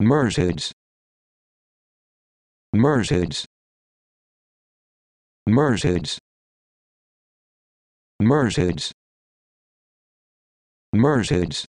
Mercedes Mercedes Mercedes Mercedes Mercedes